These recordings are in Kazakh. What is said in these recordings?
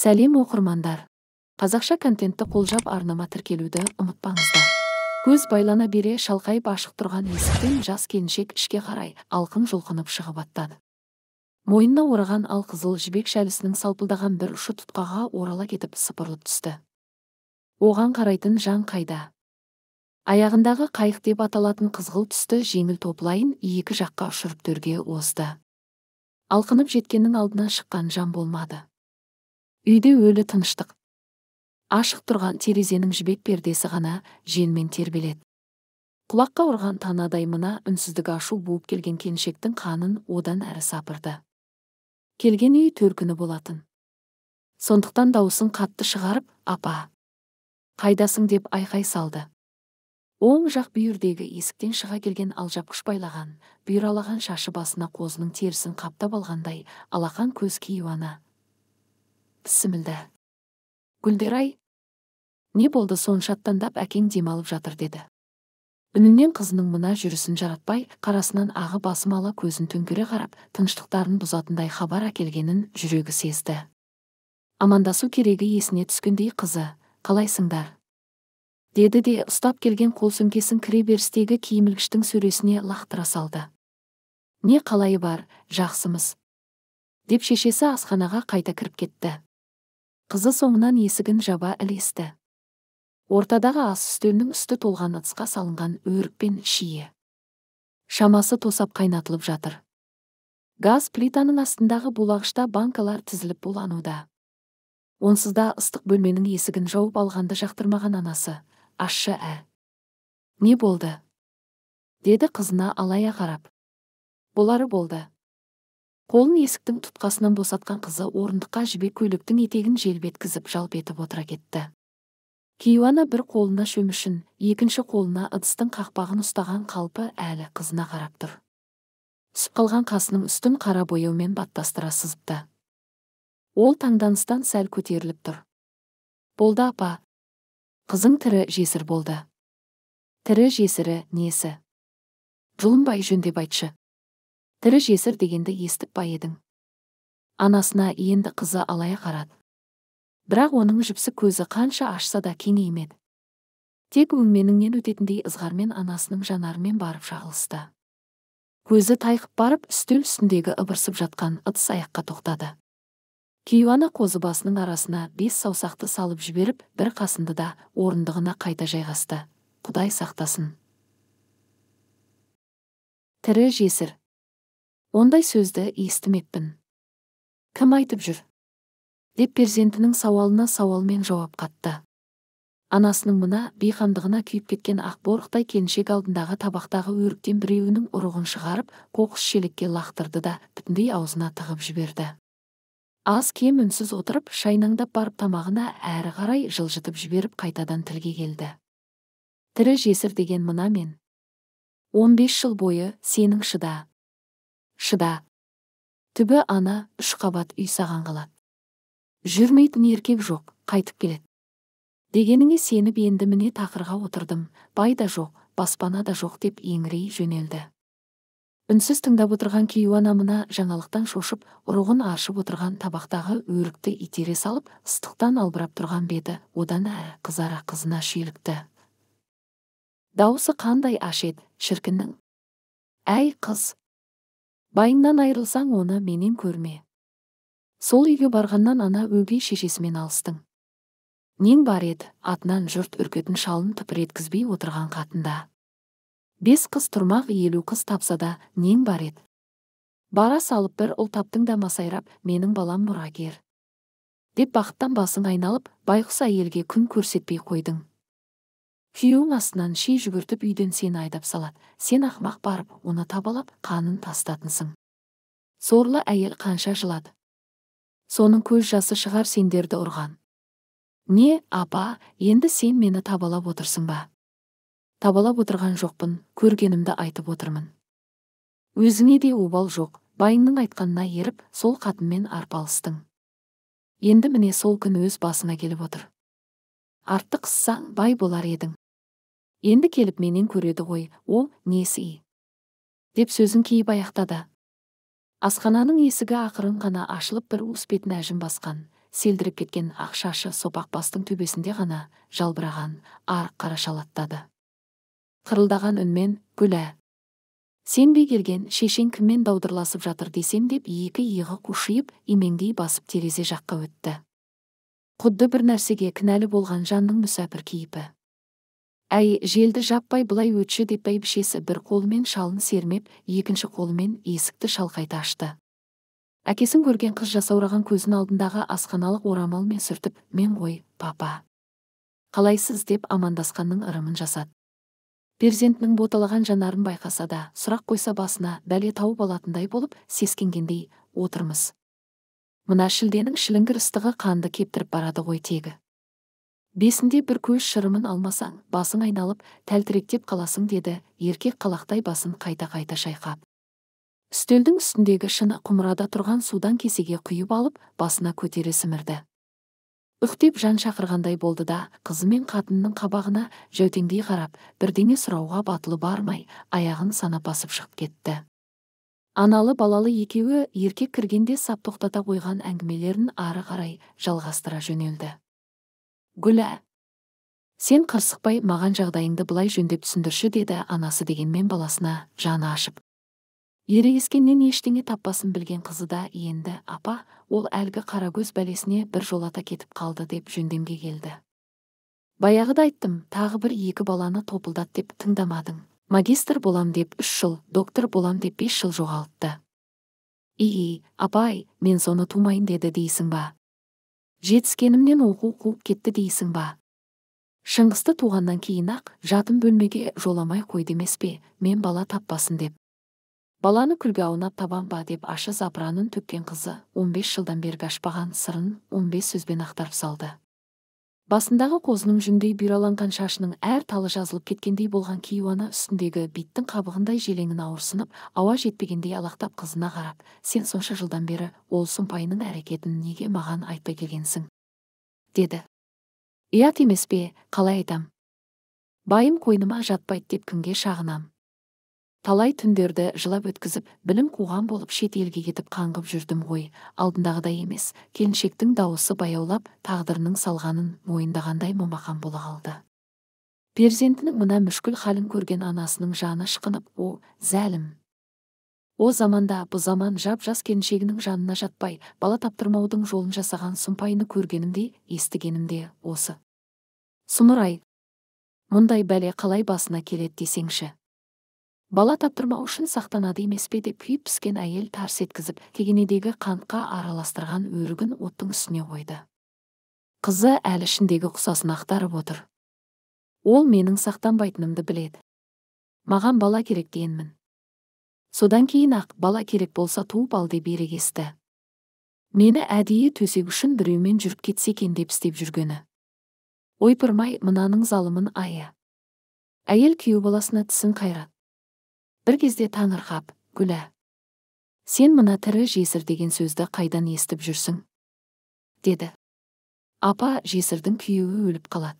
сәлем оқырмандар қазақша контентті қолжап арнама тіркелуді ұмытпаңыздар көз байлана бере шалқайып ашық тұрған есіктен жас келіншек ішке қарай алқын жұлқынып шығып аттады мойнына ораған ал қызыл жібек шәлісінің салпылдаған бір ұшы тұтқаға орала кетіп сыпырылып түсті оған қарайтын жан қайда аяғындағы қайық деп аталатын қызғылт түсті жеңіл топлайын екі жаққа ұшырып төрге озды алқынып жеткеннің алдынан шыққан жан болмады үйде өлі тыныштық ашық тұрған терезенің жібек пердесі ғана желмен тербеледі құлаққа ұрған танадай мына үнсіздік ашу буып келген келіншектің қанын одан әрі сапырды келген үй төркіні болатын сондықтан дауысын қатты шығарып апа қайдасың деп айқай салды оң жақ бүйірдегі есіктен шыға келген алжапқыш байлаған бұйралаған шашы басына қозының терісін қаптап алғандай алақан көз кейуана тісімілді гүлдерай не болды сонша аттандап әкең демалып жатыр деді үнінен қызының мына жүрісін жаратпай қарасынан ағы басым ала көзін төңкере қарап тыныштықтарын бұзатындай хабар әкелгенін жүрегі сезді амандасу керегі есіне түскендей қызы қалайсыңдар деді де ұстап келген қол сөмкесін кіре берістегі киімілгіштің сөресіне лақтыра салды не қалайы бар жақсымыз деп шешесі асханаға қайта кіріп кетті қызы соңынан есігін жаба ілесті ортадағы ас үстелінің үсті толған ыдысқа салынған өрік пен шие шамасы тосап қайнатылып жатыр газ плитаның астындағы булағышта банкалар тізіліп булануда онсызда ыстық бөлменің есігін жауып алғанды жақтырмаған анасы ашшы ә не болды деді қызына алая қарап болары болды қолын есіктің тұтқасынан босатқан қызы орындыққа жібек көйлектің етегін желбеткізіп жалп етіп отыра кетті кейуана бір қолына шөмішін екінші қолына ыдыстың қақпағын ұстаған қалпы әлі қызына қарап тұр түсіп қалған қасының үстін қара бояумен баттастыра сызыпты ол таңданыстан сәл көтеріліп тұр болды апа қызың тірі жесір болды тірі жесірі несі жұлынбай жөндеп айтшы тірі жесір дегенді естіп па едің анасына енді қызы алая қарады бірақ оның жіпсі көзі қанша ашса да кеңеймеді тек өңменіңнен өтетіндей ызғармен анасының жанарымен барып шағылысты көзі тайқып барып үстел үстіндегі ыбырсып жатқан ыдыс аяққа тоқтады кейуана қозы басының арасына бес саусақты салып жіберіп бір қасынды да орындығына қайта жайғасты құдай сақтасын тірі жесір ондай сөзді естімеппін кім айтып жүр деп перзентінің сауалына сауалмен жауап қатты анасының мына бейқамдығына күйіп кеткен ақборықтай келіншек алдындағы табақтағы өріктен біреуінің ұрығын шығарып қоқыс шелекке лақтырды да бүтіндей аузына тығып жіберді аз кем үнсіз отырып шайнаңдап барып тамағына әрі қарай жылжытып жіберіп қайтадан тілге келді тірі жесір деген мына мен он жыл бойы сенің шыда шыда түбі ана үш қабат үй саған қалады жүрмейтін еркек жоқ қайтып келеді дегеніңе сеніп енді міне тақырға отырдым бай да жоқ баспана да жоқ деп еңірей жөнелді үнсіз тыңдап отырған кейуана мына жаңалықтан шошып ұрығын ашып отырған табақтағы өрікті итере салып ыстықтан албырап тұрған беті одан әрі қызара қызына шүйлікті даусы қандай аш еді шіркіннің әй қыз байыңнан айрылсаң оны менен көрме сол үйге барғаннан ана өгей шешесімен алыстың нең бар еді атынан жұрт үркетін шалын тыпыр еткізбей отырған қатында бес қыз тұрмақ елу қыз тапса да нең бар еді бара салып бір ұл таптың да масайрап менің балам мұрагер деп бақыттан басың айналып байғұс әйелге күн көрсетпей қойдың күйеуің астынан ши жүгіртіп үйден сені айдап салады сен ақмақ барып оны табалап қанын тастатынсың сорлы әйел қанша жылады соның көз жасы шығар сендерді ұрған не апа енді сен мені табалап отырсың ба табалап отырған жоқпын көргенімді айтып отырмын өзіңе де обал жоқ байыңның айтқанына еріп сол қатынмен арпалыстың енді міне сол күн өз басыңа келіп отыр артты қыссаң бай болар едің енді келіп менен көреді ғой о, несі и деп сөзін кейіп аяқтады асхананың есігі ақырын ғана ашылып бір уыс бетін әжім басқан селдіріп кеткен ақ шашы сопақ бастың төбесінде ғана жалбыраған арық шалаттады. қырылдаған үнмен гүлә сенбей келген шешен кіммен даудырласып жатыр десем деп екі иығы қушиып имеңдей басып терезе жаққа өтті құдды бір нәрсеге кінәлі болған жанның мүсәпір кейіпі әй желді жаппай былай өтші деп бәйбішесі бір қолымен шалын сермеп екінші қолымен есікті шалқайта ашты әкесін көрген қыз жасаураған көзін алдындағы асханалық орамалмен сүртіп мен ғой папа қалайсыз деп амандасқанның ырымын жасады перзентінің боталаған жанарын байқаса да сұрақ қойса басына бәле тауып алатындай болып сескенгендей отырмыз мына шілденің шіліңгір ыстығы қанды кептіріп барады ғой тегі бесінде бір көз шырымын алмасаң басың айналып тәлтіректеп қаласың деді еркек қалақтай басын қайта қайта шайқап үстелдің үстіндегі шыны құмырада тұрған судан кесеге құйып алып басына көтере сімірді үхтеп жан шақырғандай болды да қызы мен қатынның қабағына жәутеңдей қарап бірдеңе сұрауға батылы бармай аяғын сана басып шығып кетті аналы балалы екеуі еркек кіргенде сап тоқтата қойған әңгімелерін ары қарай жалғастыра жөнелді гүлә сен қырсықпай, маған жағдайыңды былай жөндеп түсіндірші деді анасы дегенмен баласына жаны ашып ерегескеннен ештеңе таппасын білген қызы да енді апа ол әлгі қарагөз бәлесіне бір жолата кетіп қалды деп жөндемге келді баяғыда айттым тағы бір екі баланы топылдат деп тыңдамадың магистр болам деп үш жыл доктор болам деп бес жыл жоғалтты и апай мен соны тумайын деді дейсің ба жетіскенімнен оқу қуып кетті дейсің ба шыңғысты туғаннан кейін ақ жатын бөлмеге жоламай қойды емес пе мен бала таппасын деп баланы күлге аунап табам ба деп ашы запыранын төккен қызы 15 жылдан бергі ашпаған сырын 15 сөзбен ақтарып салды басындағы қозының жүндей бұйраланған шашының әр талы жазылып кеткендей болған кейуана үстіндегі биттің қабығындай желеңін ауырсынып ауа жетпегендей алақтап қызына қарап сен сонша жылдан бері ол сұмпайының әрекетін неге маған айтпай келгенсің деді ұят емес пе қалай айтам байым қойныма жатпайды деп кімге шағынам талай түндерді жылап өткізіп білім қуған болып шет елге кетіп қаңғып жүрдім ғой алдындағыдай емес келіншектің дауысы баяулап тағдырының салғанын мойындағандай момақан бола қалды перзентінің мына мүшкіл халін көрген анасының жаны ышқынып о зәлім о заманда бұ заман жап жас келіншегінің жанына жатпай бала таптырмаудың жолын жасаған сұмпайыны көргенім де осы сұмырай мұндай бәле қалай басына келеді десеңші бала таптырмау үшін сақтанады емес пе деп күйіп піскен әйел тарс еткізіп кегенедегі қантқа араластырған өрігін оттың үстіне қойды қызы әлі ішіндегі құсасын ақтарып отыр ол менің сақтанбайтынымды біледі маған бала керек дегенмін содан кейін ақ бала керек болса туып ал деп ерегесті мені әдейі төсек үшін біреумен жүріп кетсе екен деп істеп жүргені ойпырмай мынаның залымын айы әйел күйеу баласына тісін қайрат бір кезде таңырқап гүлә сен мына тірі жесір деген сөзді қайдан естіп жүрсің деді апа жесірдің күйеуі өліп қалады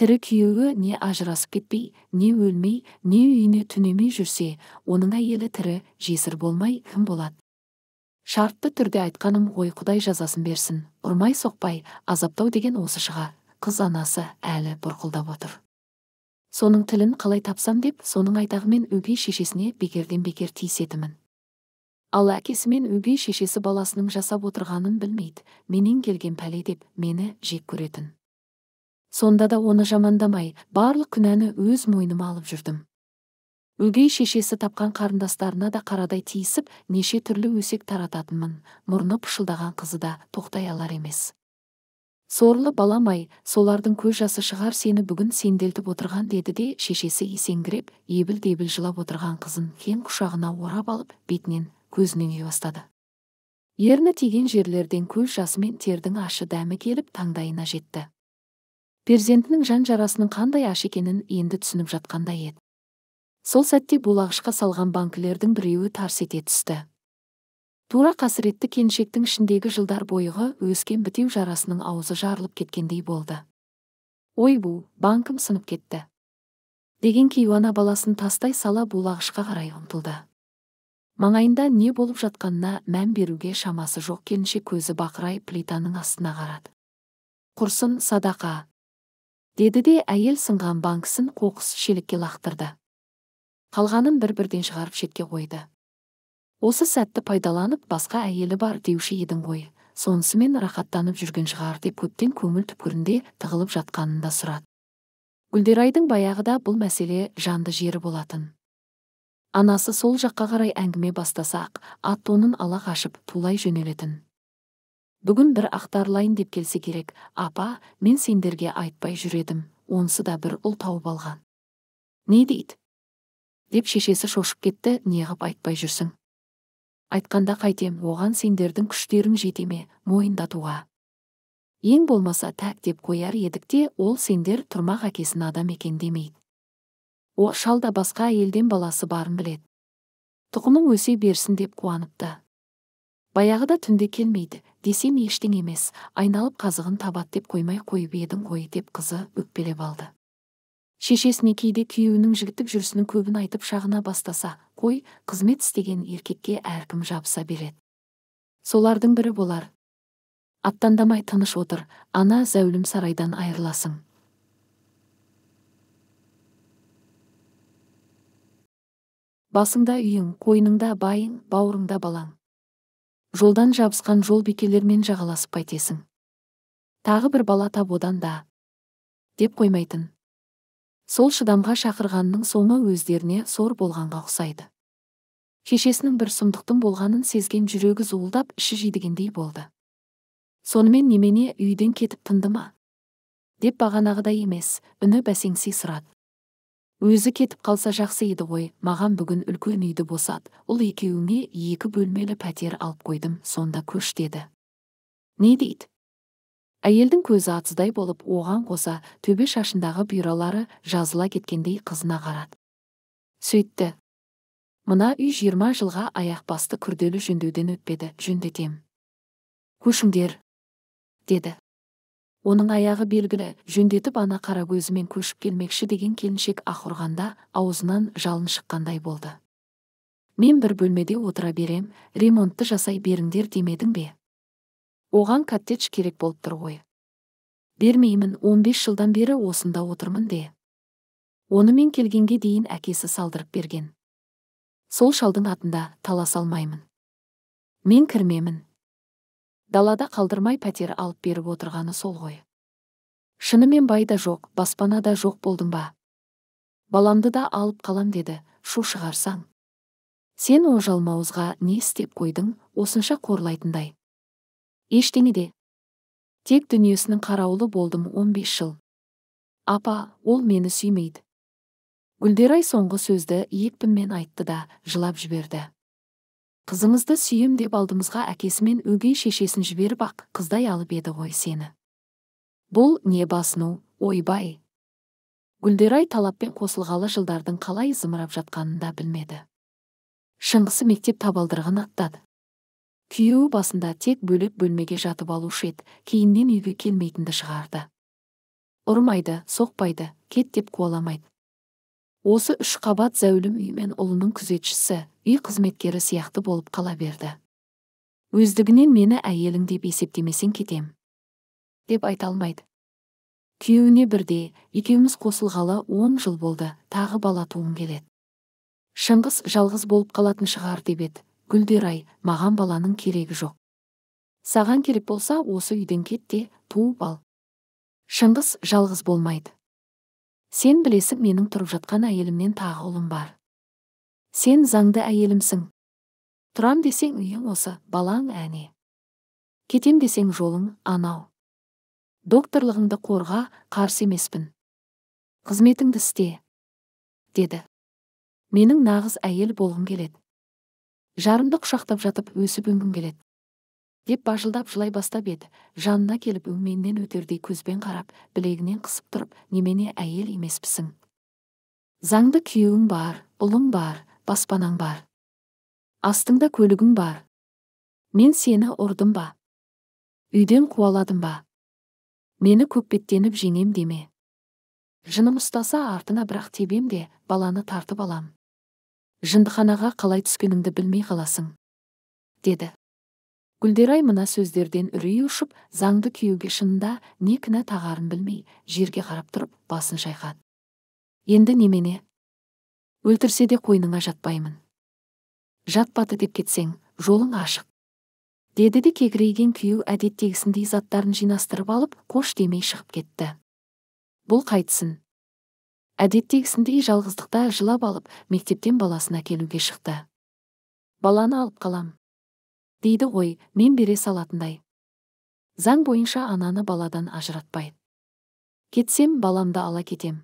тірі күйеуі не ажырасып кетпей не өлмей не үйіне түнемей жүрсе оның әйелі тірі жесір болмай кім болады шартты түрде айтқаным ғой құдай жазасын берсін ұрмай соқпай азаптау деген осы шыға қыз анасы әлі бұрқылдап отыр соның тілін қалай тапсам деп соның айтағымен өгей шешесіне бекерден бекер тиісетінмін ал әкесі мен өгей шешесі баласының жасап отырғанын білмейді менен келген пәле деп мені жек көретін сонда да оны жамандамай барлық күнәні өз мойныма алып жүрдім өгей шешесі тапқан қарындастарына да қарадай тиісіп неше түрлі өсек тарататынмын мұрны пышылдаған қызы да тоқтай алар емес сорлы балам солардың көз жасы шығар сені бүгін сенделтіп отырған деді де шешесі есеңгіреп ебіл дебіл жылап отырған қызын кең құшағына орап алып бетінен көзіне ұя бастады ерні тиген жерлерден көз жасы мен тердің ашы дәмі келіп таңдайына жетті перзентінің жан жарасының қандай аш екенін енді түсініп жатқандай еді сол сәтте булағышқа салған банкілердің біреуі тарс ете түсті тура қасіретті келіншектің ішіндегі жылдар бойығы өскен бітеу жарасының аузы жарылып кеткендей болды ой бу банкім сынып кетті деген кейуана баласын тастай сала булағышқа қарай ұмтылды маңайында не болып жатқанына мән беруге шамасы жоқ келіншек көзі бақырай плитаның астына қарады құрсын садақа деді де әйел сынған банкісін қоқыс шелекке лақтырды қалғанын бір бірден шығарып шетке қойды осы сәтті пайдаланып басқа әйелі бар деуші едің ғой сонысымен рахаттанып жүрген шығар деп көптен көңіл түпкірінде тығылып жатқанын да сұрады гүлдерайдың баяғыда бұл мәселе жанды жері болатын анасы сол жаққа қарай әңгіме бастасақ ат тонын ала қашып тулай жөнелетін бүгін бір ақтарлайын деп келсе керек апа мен сендерге айтпай жүр едім онысы да бір ұл тауып алған не дейді деп шешесі шошып кетті неғып айтпай жүрсің айтқанда қайтем оған сендердің күштерің жете ме мойындатуға ең болмаса тәк деп қояр едік те ол сендер тұрмақ әкесін адам екен демейді о шал да басқа әйелден баласы барын біледі тұқымың өсе берсін деп қуаныпты баяғыда түнде келмейді десем ештең емес айналып қазығын табат деп қоймай қойып едің ғой деп қызы өкпелеп алды шешесіне кейде күйеуінің жігітік жүрісінің көбін айтып шағына бастаса қой қызмет істеген еркекке әркім жабыса береді солардың бірі болар аттандамай тыныш отыр ана зәулім сарайдан айырыласың басыңда үйің қойныңда байың бауырыңда балаң жолдан жабысқан жол бекелермен жағаласып қайтесің тағы бір бала тап одан да деп қоймайтын сол шыдамға шақырғанның соңы өздеріне сор болғанға ұқсайды шешесінің бір сұмдықтың болғанын сезген жүрегі зуылдап іші жидігендей болды сонымен немене үйден кетіп тынды ма деп бағанағыдай емес үні бәсеңси сұрады өзі кетіп қалса жақсы еді ғой маған бүгін үлкен үйді босат ұл екеуіңе екі бөлмелі пәтер алып қойдым сонда көш деді не дейді әйелдің көзі атыздай болып оған қоса төбе шашындағы бұйралары жазыла кеткендей қызына қарады сөйтті мына үй жиырма жылға аяқ басты күрделі жөндеуден өтпеді жөндетем көшіңдер деді оның аяғы белгілі жөндетіп ана қара көзімен көшіп келмекші деген келіншек ақырғанда аузынан жалын шыққандай болды мен бір бөлмеде отыра берем ремонтты жасай беріңдер демедің бе оған коттедж керек болып тұр ғой бермеймін 15 жылдан бері осында отырмын де мен келгенге дейін әкесі салдырып берген сол шалдың атында талас алмаймын мен кірмемін далада қалдырмай пәтер алып беріп отырғаны сол ғой шынымен бай да жоқ баспана да жоқ болдың ба баламды да алып қалам деді шу шығарсаң сен ожалмауызға не істеп қойдың осынша қорлайтындай ештеңе де тек дүниесінің қарауылы болдым 15 жыл апа ол мені сүймейді гүлдерай соңғы сөзді екпінмен айтты да жылап жіберді қызыңызды сүйем деп алдымызға әкесі мен өгей шешесін жіберіп ақ қыздай алып еді ғой сені бұл не басыну ойбай гүлдерай талаппен қосылғалы жылдардың қалай зымырап жатқанын да білмеді шыңғысы мектеп табалдырығын аттады күйеуі басында тек бөлек бөлмеге жатып алушы еді кейіннен үйге келмейтінді шығарды ұрмайды соқпайды кет деп қуаламайды осы үш қабат зәулім үй мен ұлының күзетшісі үй қызметкері сияқты болып қала берді өздігінен мені әйелің деп есептемесең кетем деп айта алмайды күйеуіне бірде екеуміз қосылғалы он жыл болды тағы бала туғым келеді шыңғыс жалғыз болып қалатын шығар деп еді гүлдерай маған баланың керегі жоқ саған керек болса осы үйден кет те туып ал шыңғыс жалғыз болмайды сен білесің менің тұрып жатқан әйелімнен тағы ұлым бар сен заңды әйелімсің тұрам десең үйің осы балаң әне кетем десең жолың анау докторлығыңды қорға қарсы емеспін қызметіңді істе деді менің нағыз әйел болғым келеді жарымды құшақтап жатып өсіп өнгім келеді деп бажылдап жылай бастап еді жанына келіп өңменінен өтердей көзбен қарап білегінен қысып тұрып немене әйел емеспісің заңды күйеуің бар ұлың бар баспанаң бар астыңда көлігің бар мен сені ұрдым ба үйден қуаладым ба мені көкпеттеніп жеңем деме жыным ұстаса артына бірақ тебем де баланы тартып алам жындыханаға қалай түскеніңді білмей қаласың деді гүлдерай мына сөздерден үрей ұшып заңды күйеуге шынында не кінә тағарын білмей жерге қарап тұрып басын шайқан енді немене өлтірсе де қойныңа жатпаймын жатпады деп кетсең жолың ашық деді де кекірейген күйеу әдеттегісіндей заттарын жинастырып алып қош демей шығып кетті бұл қайтсын әдеттегісіндей жалғыздықта жылап алып мектептен баласына әкелуге шықты баланы алып қалам дейді ғой мен бере салатындай заң бойынша ананы баладан ажыратпайды кетсем баламды ала кетем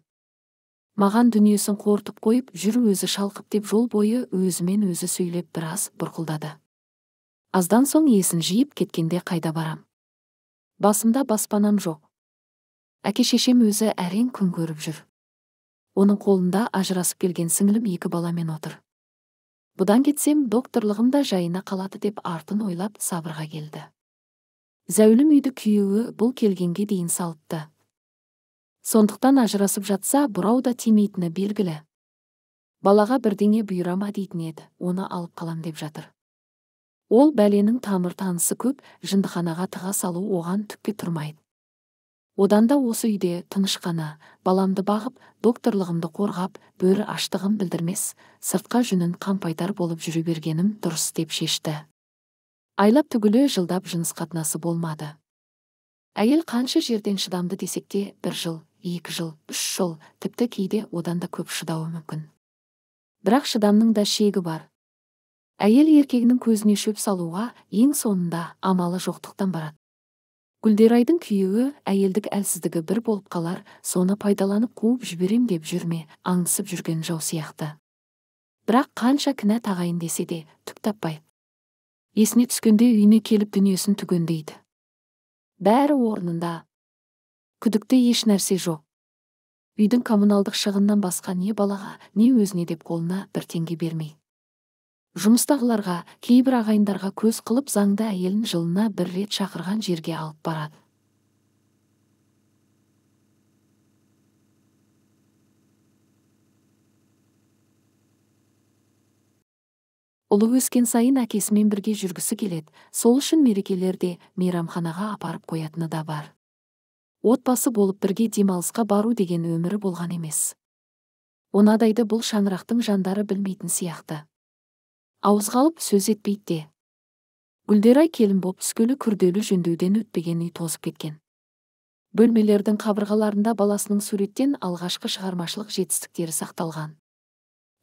маған дүниесін қорытып қойып жүр өзі шалқып деп жол бойы өзімен өзі сөйлеп біраз бұрқылдады аздан соң есін жиып кеткенде қайда барам басымда баспанам жоқ әке шешем өзі әрең күн көріп жүр оның қолында ажырасып келген сіңілім екі баламен отыр бұдан кетсем докторлығым да жайына қалады деп артын ойлап сабырға келді зәулім үйді күйеуі бұл келгенге дейін салыпты сондықтан ажырасып жатса бұрау да тимейтіні белгілі балаға бірдеңе бұйыра ма дейтін еді оны алып қалам деп жатыр ол бәленің тамыр танысы көп жындыханаға тыға салу оған түкке тұрмайды одан да осы үйде тыныш қана баламды бағып докторлығымды қорғап бөрі аштығын білдірмес сыртқа жүнін қампайтар болып жүре бергенім дұрыс деп шешті айлап түгілі жылдап жыныс қатынасы болмады әйел қанша жерден шыдамды десек те бір жыл екі жыл үш жыл тіпті кейде одан да көп шыдауы мүмкін бірақ шыдамның да шегі бар әйел еркегінің көзіне шөп салуға ең соңында амалы жоқтықтан барады гүлдерайдың күйеуі әйелдік әлсіздігі бір болып қалар соны пайдаланып қуып жіберем деп жүрме аңдысып жүрген жау сияқты бірақ қанша кінә тағайын десе де түк таппай есіне түскенде үйіне келіп дүниесін түгендейді бәрі орнында күдікте еш нәрсе жоқ үйдің коммуналдық шығыннан басқа не балаға не өзіне деп қолына бір теңге бермей жұмыстағыларға кейбір ағайындарға көз қылып заңды әйелін жылына бір рет шақырған жерге алып барады ұлы өскен сайын әкесімен бірге жүргісі келеді сол үшін мерекелерде мейрамханаға апарып қоятыны да бар отбасы болып бірге демалысқа бару деген өмірі болған емес онадайды бұл шаңырақтың жандары білмейтін сияқты ауызға алып сөз етпейді де гүлдерай келін боп түскелі күрделі жөндеуден өтпеген үй тозып кеткен бөлмелердің қабырғаларында баласының суреттен алғашқы шығармашылық жетістіктері сақталған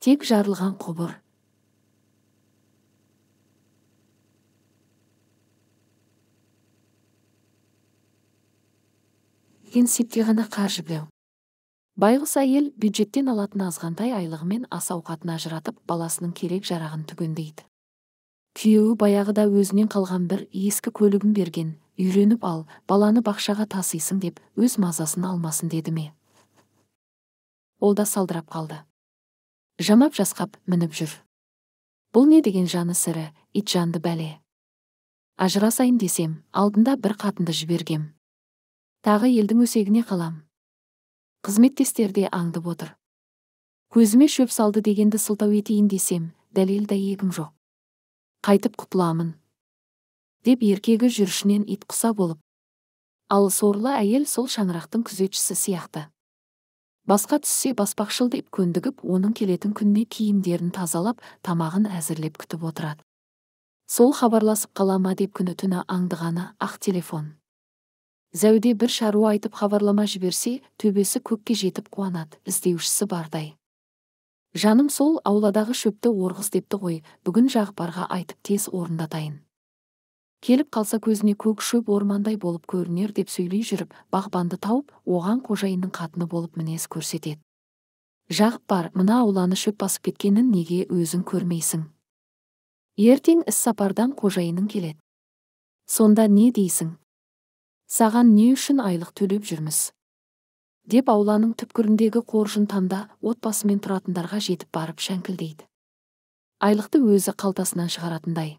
тек жарылған құбыр кенсепте ғана қаржы байғұс әйел бюджеттен алатын азғантай айлығымен ас ауқатын ажыратып баласының керек жарағын түгендейді күйеуі баяғыда өзінен қалған бір ескі көлігін берген үйреніп ал баланы бақшаға тасисың деп өз мазасын алмасын деді ме ол да салдырап қалды жамап жасқап мініп жүр бұл не деген жаны сірі итжанды бәле ажырасайын десем алдында бір қатынды жібергем тағы елдің өсегіне қалам қызметтестер де аңдып отыр көзіме шөп салды дегенді сылтау етейін десем дәлел дәйегім жоқ қайтып құтыламын деп еркегі жүрішінен ит болып ал сорлы әйел сол шаңырақтың күзетшісі сияқты басқа түссе баспақшыл деп көндігіп оның келетін күніне киімдерін тазалап тамағын әзірлеп күтіп отырады сол хабарласып қала деп күні түні аңдығаны ақ телефон зәуде бір шаруа айтып хабарлама жіберсе төбесі көкке жетіп қуанады іздеушісі бардай жаным сол ауладағы шөпті орғыз депті ғой бүгін жағпарға айтып тез орындатайын келіп қалса көзіне көк шөп ормандай болып көрінер деп сөйлей жүріп бағбанды тауып оған қожайынның қатыны болып мінез көрсетеді жағыппар мына ауланы шөп басып кеткенін неге өзің көрмейсің ертең іссапардан қожайының келеді сонда не дейсің саған не үшін айлық төлеп жүрміз деп ауланың түпкіріндегі қоржын тамда отбасымен тұратындарға жетіп барып шәңкілдейді айлықты өзі қалтасынан шығаратындай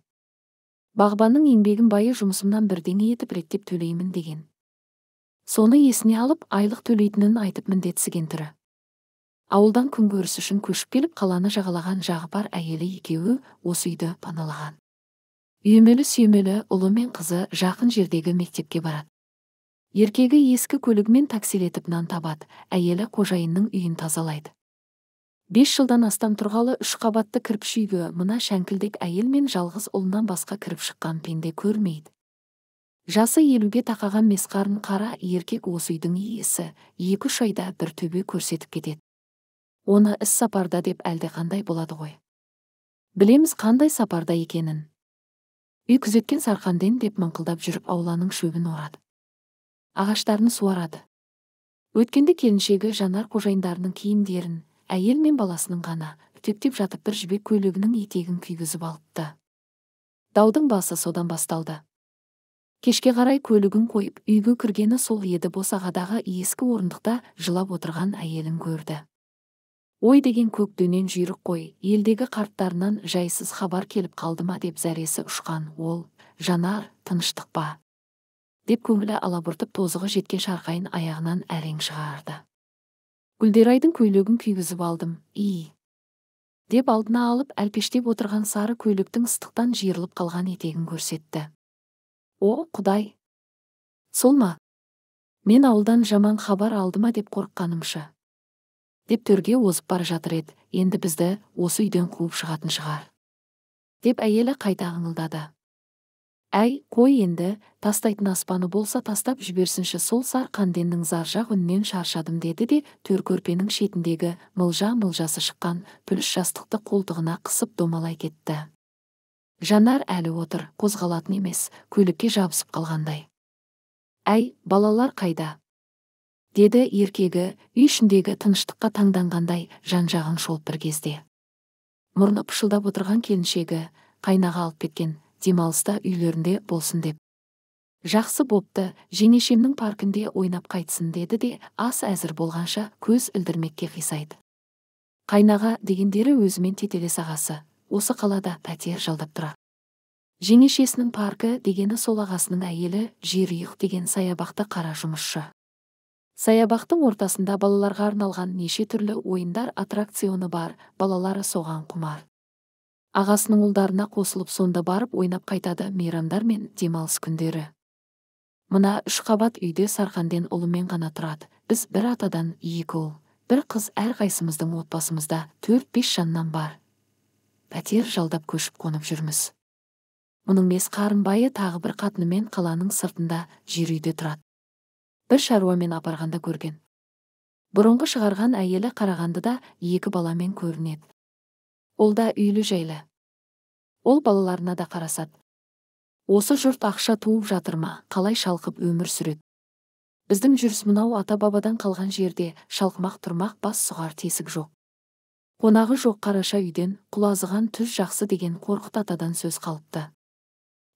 бағбанның еңбегін байы жұмысымнан бірдеңе етіп реттеп төлеймін деген соны есіне алып айлық төлейтінін айтып міндетсіген түрі ауылдан күнкөріс үшін көшіп келіп қаланы жағалаған жағы бар әйелі екеуі осы үйді паналаған үймелі сүймелі ұлы мен қызы жақын жердегі мектепке барады еркегі ескі көлігімен таксилетіп нан табады әйелі қожайынның үйін тазалайды бес жылдан астам тұрғалы үш қабатты кірпіш үйге мына шәңкілдек әйел мен жалғыз ұлынан басқа кіріп шыққан пенде көрмейді жасы елуге тақаған месқарын қара еркек осы үйдің иесі екі үш айда бір төбе көрсетіп кетеді оны іс сапарда деп әлдеқандай болады ғой білеміз қандай сапарда екенін үй күзеткен сарқанден деп мыңқылдап жүріп ауланың шөбін орады ағаштарын суарады өткенде келіншегі жанар қожайындарының киімдерін әйел мен баласының ғана үтектеп жатып бір жібек көйлегінің етегін күйгізіп алыпты даудың басы содан басталды кешке қарай көлігін қойып үйге кіргені сол еді босағадағы ескі орындықта жылап отырған әйелін көрді ой деген көк дөнен жүйрік қой елдегі қарттарынан жайсыз хабар келіп қалды ма деп зәресі ұшқан ол жанар тыныштық па деп көңілі алабұртып тозығы жеткен шарқайын аяғынан әрең шығарды гүлдерайдың көйлегін күйгізіп алдым и деп алдына алып әлпештеп отырған сары көйлектің ыстықтан жиырылып қалған етегін көрсетті о құдай сол ма мен ауылдан жаман хабар алды ма деп қорққанымшы. деп төрге озып бара жатыр еді енді бізді осы үйден қуып шығатын шығар деп әйелі қайта ыңылдады әй қой енді тастайтын аспаны болса тастап жіберсінші сол сар қанденнің зар үнінен шаршадым деді де төр көрпенің шетіндегі мылжа мылжасы шыққан пүліш жастықты қолтығына қысып домалай кетті жанар әлі отыр қозғалатын емес көлікке жабысып қалғандай әй балалар қайда деді еркегі үй ішіндегі тыныштыққа таңданғандай жан жағын шолып бір кезде мұрны пышылдап отырған келіншегі қайнаға алып кеткен демалыста үйлерінде болсын деп жақсы бопты жеңешемнің паркінде ойнап қайтсын деді де ас әзір болғанша көз ілдірмекке қисайды қайнаға дегендері өзімен тетелес ағасы осы қалада пәтер жалдап тұра. жеңешесінің паркі дегені сол ағасының әйелі жерұйық деген саябақты қара жұмысшы саябақтың ортасында балаларға арналған неше түрлі ойындар аттракционы бар балалары соған құмар ағасының ұлдарына қосылып сонда барып ойнап қайтады мейрамдар мен демалыс күндері мына үш қабат үйде сарқанден ұлымен ғана тұрады біз бір атадан екі ұл бір қыз әрқайсымыздың отбасымызда төрт бес жаннан бар пәтер жалдап көшіп қонып жүрміз мұның бес қарынбайы тағы бір қатынымен қаланың сыртында жер үйде тұрады бір шаруамен апарғанда көрген бұрынғы шығарған әйелі қарағандыда екі баламен көрінеді ол да үйлі жайлы ол балаларына да қарасат. осы жұрт ақша туып жатыр қалай шалқып өмір сүреді біздің жүріс мынау ата бабадан қалған жерде шалқымақ тұрмақ бас сұғар тесік жоқ қонағы жоқ қараша үйден құлазыған түз жақсы деген қорқыт атадан сөз қалыпты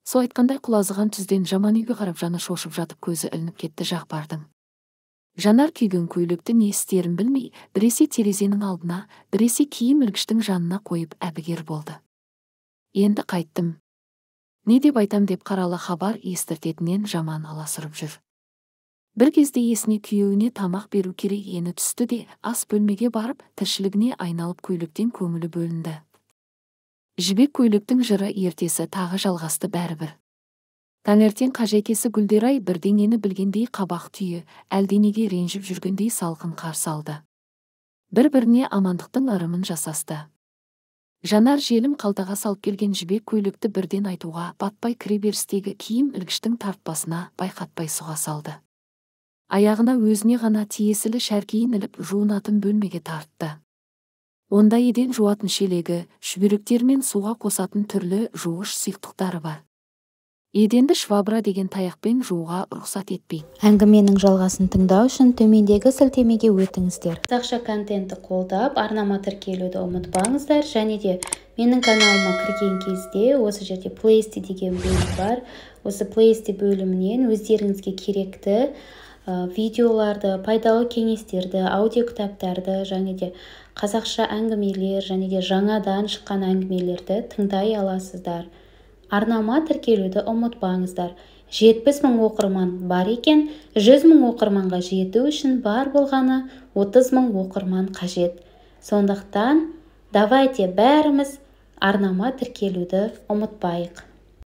сол айтқандай құлазыған түзден жаман үйге қарап жаны шошып жатып көзі ілініп кетті жақпардың жанар күйген көйлекті не істерін білмей біресе терезенің алдына біресе киім ілгіштің жанына қойып әбігер болды енді қайттым не деп айтам деп қаралы хабар естіртетінен жаман аласырып жүр бір кезде есіне күйеуіне тамақ беру керек ені түсті де ас бөлмеге барып тіршілігіне айналып көйлектен көңілі бөлінді жібек көйлектің жыры ертесі тағы жалғасты бәрібір таңертең қажекесі гүлдерай бірдеңені білгендей қабақ түйе әлденеге ренжіп жүргендей салқын қарсы алды бір біріне амандықтың ырымын жасасты жанар желім қалтаға салып келген жібек көйлекті бірден айтуға батпай кіреберістегі киім ілгіштің тартпасына байқатпай сұға салды аяғына өзіне ғана тиесілі шәркейін іліп жуынатын бөлмеге тартты онда еден жуатын шелегі шүберектермен суға қосатын түрлі жуғыш сұйықтықтары бар еденді швабра деген таяқпен жууға рұқсат етпейді әңгіменің жалғасын тыңдау үшін төмендегі сілтемеге өтіңіздер қазақша контентті қолдап арнама тіркелуді ұмытпаңыздар және де менің каналыма кірген кезде осы жерде плейсти деген бөлім бар осы плейсти бөлімінен өздеріңізге керекті видеоларды пайдалы кеңестерді аудиокітаптарды және де қазақша әңгімелер және де жаңадан шыққан әңгімелерді тыңдай аласыздар арнама тіркелуді ұмытпаңыздар жетпіс мың оқырман бар екен жүз мың оқырманға жету үшін бар болғаны 30 мың оқырман қажет сондықтан давайте бәріміз арнама тіркелуді ұмытпайық